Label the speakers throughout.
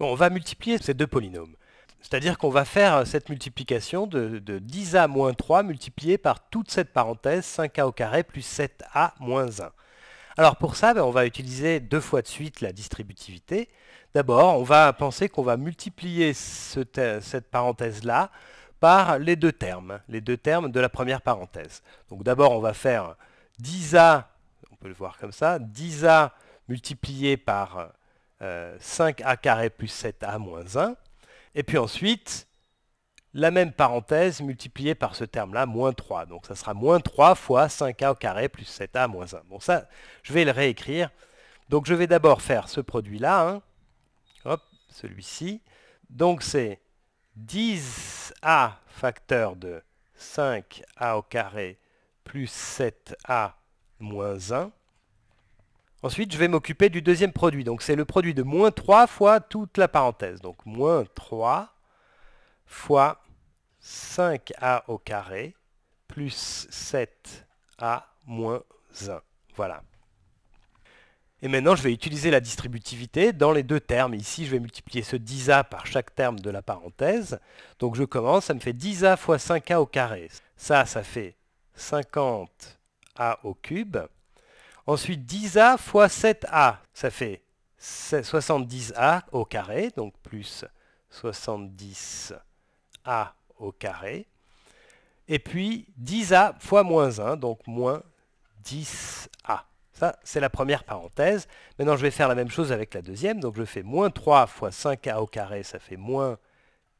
Speaker 1: on va multiplier ces deux polynômes. C'est-à-dire qu'on va faire cette multiplication de, 10a moins 3 multiplié par toute cette parenthèse 5a au carré plus 7a moins 1. Alors pour ça, ben, on va utiliser deux fois de suite la distributivité. D'abord, on va penser qu'on va multiplier cette parenthèse-là par les deux termes, les deux termes de la première parenthèse. Donc d'abord, on va faire 10a, on peut le voir comme ça, 10a multiplié par 5a euh, carré plus 7a moins 1. Et puis ensuite, la même parenthèse multipliée par ce terme-là, moins 3. Donc ça sera moins 3 fois 5a au carré plus 7a moins 1. Bon ça, je vais le réécrire. Donc je vais d'abord faire ce produit-là. Hein. Hop, celui-ci. Donc c'est 10a facteur de 5a au carré plus 7a moins 1 Ensuite, je vais m'occuper du deuxième produit. Donc c'est le produit de moins 3 fois toute la parenthèse. Donc moins 3 fois 5a au carré plus 7a moins 1. Voilà. Et maintenant, je vais utiliser la distributivité dans les deux termes. Ici, je vais multiplier ce 10a par chaque terme de la parenthèse. Donc je commence, ça me fait 10a fois 5a au carré. Ça, ça fait 50a au cube Ensuite, 10A fois 7A, ça fait 70A au carré, donc plus 70A au carré. Et puis 10A fois moins 1, donc moins 10A. Ça, c'est la première parenthèse. Maintenant, je vais faire la même chose avec la deuxième. Donc, je fais moins 3 fois 5A au carré, ça fait moins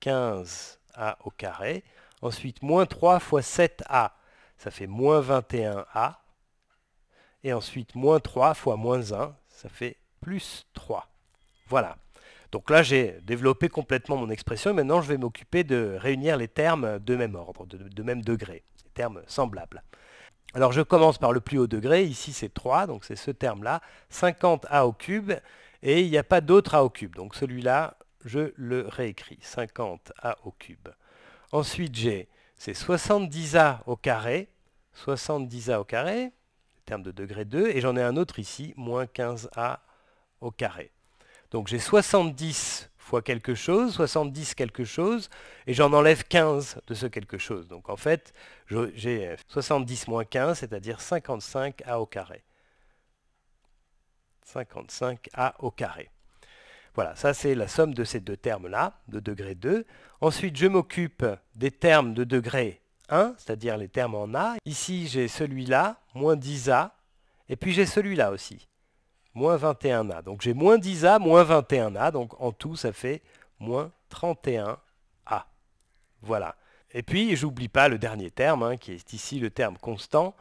Speaker 1: 15A au carré. Ensuite, moins 3 fois 7A, ça fait moins 21A. Et ensuite, moins 3 fois moins 1, ça fait plus 3. Voilà. Donc là, j'ai développé complètement mon expression et maintenant, je vais m'occuper de réunir les termes de même ordre, de, même degré, les termes semblables. Alors, je commence par le plus haut degré. Ici, c'est 3, donc c'est ce terme-là. 50 a au cube et il n'y a pas d'autre a au cube. Donc celui-là, je le réécris. 50 a au cube. Ensuite, j'ai, c'est 70a au carré. 70a au carré, termes de degré 2, et j'en ai un autre ici, moins 15a au carré. Donc j'ai 70 fois quelque chose, 70 quelque chose, et j'en enlève 15 de ce quelque chose. Donc en fait, j'ai 70 moins 15, c'est-à-dire 55a au carré. 55a au carré. Voilà, ça c'est la somme de ces deux termes-là, de degré 2. Ensuite, je m'occupe des termes de degré c'est-à-dire les termes en A. Ici, j'ai celui-là, moins 10A, et puis j'ai celui-là aussi, moins 21A. Donc j'ai moins 10A, moins 21A, donc en tout, ça fait moins 31A. Voilà. Et puis, j'oublie pas le dernier terme, hein, qui est ici le terme constant.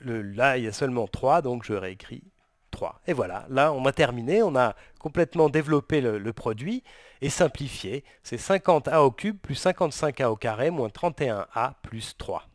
Speaker 1: là, il y a seulement 3, donc je réécris et voilà, là on a terminé, on a complètement développé le, produit et simplifié. C'est 50a au cube plus 55a au carré moins 31a plus 3.